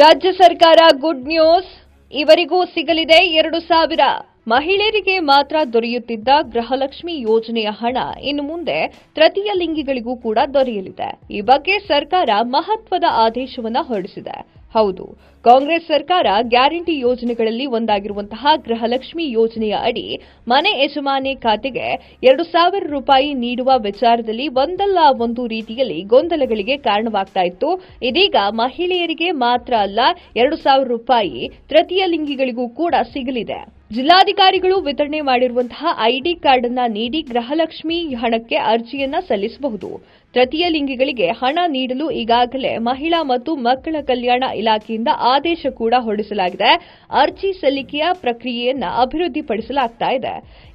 ರಾಜ್ಯ ಸರ್ಕಾರ good news ಇವರಿಗೂ ಸಿಗಲಿದೆ ಎರಡು ಸಾವಿರ ಮಹಿಳೆಯರಿಗೆ ಮಾತ್ರ ದೊರೆಯುತ್ತಿದ್ದ ಗೃಹಲಕ್ಷ್ಮಿ ಯೋಜನೆಯ ಹಣ ಇನ್ನು ಮುಂದೆ ತೃತೀಯ ಲಿಂಗಿಗಳಿಗೂ ಕೂಡ ದೊರೆಯಲಿದೆ ಈ ಬಗ್ಗೆ ಸರ್ಕಾರ ಮಹತ್ವದ ಆದೇಶವನ್ನು ಹೊರಡಿಸಿದೆ ಹೌದು ಕಾಂಗ್ರೆಸ್ ಸರ್ಕಾರ ಗ್ಯಾರಂಟಿ ಯೋಜನೆಗಳಲ್ಲಿ ಒಂದಾಗಿರುವಂತಹ ಗೃಹಲಕ್ಷ್ಮಿ ಯೋಜನೆಯ ಅಡಿ ಮನೆ ಯಜಮಾನೆ ಖಾತೆಗೆ ಎರಡು ಸಾವಿರ ರೂಪಾಯಿ ನೀಡುವ ವಿಚಾರದಲ್ಲಿ ಒಂದಲ್ಲ ಒಂದು ರೀತಿಯಲ್ಲಿ ಗೊಂದಲಗಳಿಗೆ ಕಾರಣವಾಗ್ತಾ ಇತ್ತು ಇದೀಗ ಮಹಿಳೆಯರಿಗೆ ಮಾತ್ರ ಅಲ್ಲ ಎರಡು ಸಾವಿರ ರೂಪಾಯಿ ತೃತೀಯ ಲಿಂಗಿಗಳಿಗೂ ಕೂಡ ಸಿಗಲಿದೆ ಜಿಲ್ಲಾಧಿಕಾರಿಗಳು ವಿತರಣೆ ಮಾಡಿರುವಂತಹ ಐಡಿ ಕಾರ್ಡ್ ಅನ್ನ ನೀಡಿ ಗೃಹಲಕ್ಷ್ಮಿ ಹಣಕ್ಕೆ ಅರ್ಜಿಯನ್ನ ಸಲ್ಲಿಸಬಹುದು ತೃತೀಯ ಲಿಂಗಿಗಳಿಗೆ ಹಣ ನೀಡಲು ಈಗಾಗಲೇ ಮಹಿಳಾ ಮತ್ತು ಮಕ್ಕಳ ಕಲ್ಯಾಣ ಇಲಾಖೆಯಿಂದ ಆದೇಶ ಕೂಡ ಹೊರಡಿಸಲಾಗಿದೆ ಅರ್ಜಿ ಸಲ್ಲಿಕೆಯ ಪ್ರಕ್ರಿಯೆಯನ್ನ ಅಭಿವೃದ್ಧಿಪಡಿಸಲಾಗ್ತಾ ಇದೆ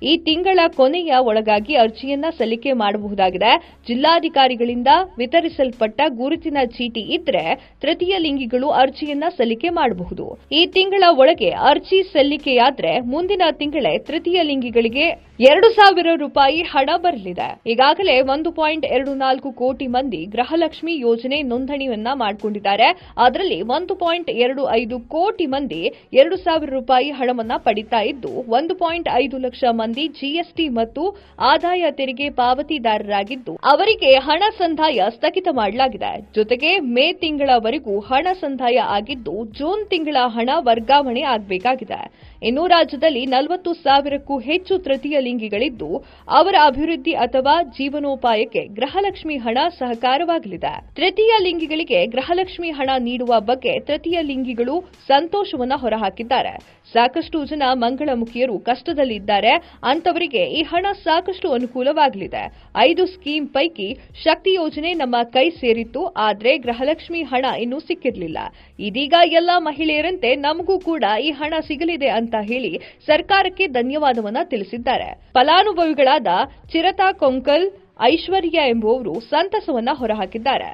ಈ ತಿಂಗಳ ಕೊನೆಯ ಒಳಗಾಗಿ ಅರ್ಜಿಯನ್ನ ಸಲ್ಲಿಕೆ ಮಾಡಬಹುದಾಗಿದೆ ಜಿಲ್ಲಾಧಿಕಾರಿಗಳಿಂದ ವಿತರಿಸಲ್ಪಟ್ಟ ಗುರುತಿನ ಚೀಟಿ ಇದ್ರೆ ತೃತೀಯ ಲಿಂಗಿಗಳು ಅರ್ಜಿಯನ್ನ ಸಲ್ಲಿಕೆ ಮಾಡಬಹುದು ಈ ತಿಂಗಳ ಒಳಗೆ ಅರ್ಜಿ ಸಲ್ಲಿಕೆಯಾದ್ರೆ ಮುಂದಿನ ತಿಂಗಳೇ ತೃತೀಯ ಲಿಂಗಿಗಳಿಗೆ ಎರಡು ಸಾವಿರ ರೂಪಾಯಿ ಹಣ ಬರಲಿದೆ ಈಗಾಗಲೇ ಒಂದು ಪಾಯಿಂಟ್ ಎರಡು ನಾಲ್ಕು ಕೋಟಿ ಮಂದಿ ಗೃಹಲಕ್ಷ್ಮಿ ಯೋಜನೆ ನೋಂದಣಿಯನ್ನ ಮಾಡಿಕೊಂಡಿದ್ದಾರೆ ಅದರಲ್ಲಿ ಒಂದು ಪಾಯಿಂಟ್ ಎರಡು ಐದು ಕೋಟಿ ಮಂದಿ ಎರಡು ಸಾವಿರ ರೂಪಾಯಿ ಹಣವನ್ನ ಪಡಿತಾ ಇದ್ದು ಒಂದು ಪಾಯಿಂಟ್ ಐದು ಲಕ್ಷ ಮಂದಿ ಜಿಎಸ್ಟಿ ಮತ್ತು ಆದಾಯ ತೆರಿಗೆ ಪಾವತಿದಾರರಾಗಿದ್ದು ಅವರಿಗೆ ಹಣ ಸಂದಾಯ ಸ್ಥಗಿತ ಮಾಡಲಾಗಿದೆ ಜೊತೆಗೆ ಮೇ ತಿಂಗಳವರೆಗೂ ಹಣ ಸಂದಾಯ ಆಗಿದ್ದು ಜೂನ್ ತಿಂಗಳ ಹಣ ವರ್ಗಾವಣೆ ಆಗಬೇಕಾಗಿದೆ ಇನ್ನು ರಾಜ್ಯದಲ್ಲಿ ನಲವತ್ತು ಸಾವಿರಕ್ಕೂ ಹೆಚ್ಚು ತೃತೀಯ ಲಿಂಗಿಗಳಿದ್ದು ಅವರ ಅಭಿವೃದ್ಧಿ ಅಥವಾ ಜೀವನೋಪಾಯಕ್ಕೆ ಗೃಹಲಕ್ಷ್ಮಿ ಹಣ ಸಹಕಾರವಾಗಲಿದೆ ತೃತೀಯ ಲಿಂಗಿಗಳಿಗೆ ಗೃಹಲಕ್ಷ್ಮಿ ಹಣ ನೀಡುವ ಬಗ್ಗೆ ತೃತೀಯ ಲಿಂಗಿಗಳು ಸಂತೋಷವನ್ನು ಹೊರಹಾಕಿದ್ದಾರೆ ಸಾಕಷ್ಟು ಜನ ಮಂಗಳಮುಖಿಯರು ಕಷ್ಟದಲ್ಲಿದ್ದಾರೆ ಅಂತವರಿಗೆ ಈ ಹಣ ಸಾಕಷ್ಟು ಅನುಕೂಲವಾಗಲಿದೆ ಐದು ಸ್ಕೀಮ್ ಪೈಕಿ ಶಕ್ತಿ ಯೋಜನೆ ನಮ್ಮ ಕೈ ಸೇರಿತ್ತು ಆದರೆ ಗೃಹಲಕ್ಷ್ಮಿ ಹಣ ಇನ್ನೂ ಸಿಕ್ಕಿರಲಿಲ್ಲ ಇದೀಗ ಎಲ್ಲಾ ಮಹಿಳೆಯರಂತೆ ನಮಗೂ ಕೂಡ ಈ ಹಣ ಸಿಗಲಿದೆ ಅಂತ ಹೇಳಿ ಸರ್ಕಾರಕ್ಕೆ ಧನ್ಯವಾದವನ್ನ ತಿಳಿಸಿದ್ದಾರೆ ಫಲಾನುಭವಿಗಳಾದ ಚಿರತಾ ಕೊಂಕಲ್ ಐಶ್ವರ್ಯ ಎಂಬುವವರು ಸಂತಸವನ್ನ ಹೊರಹಾಕಿದ್ದಾರೆ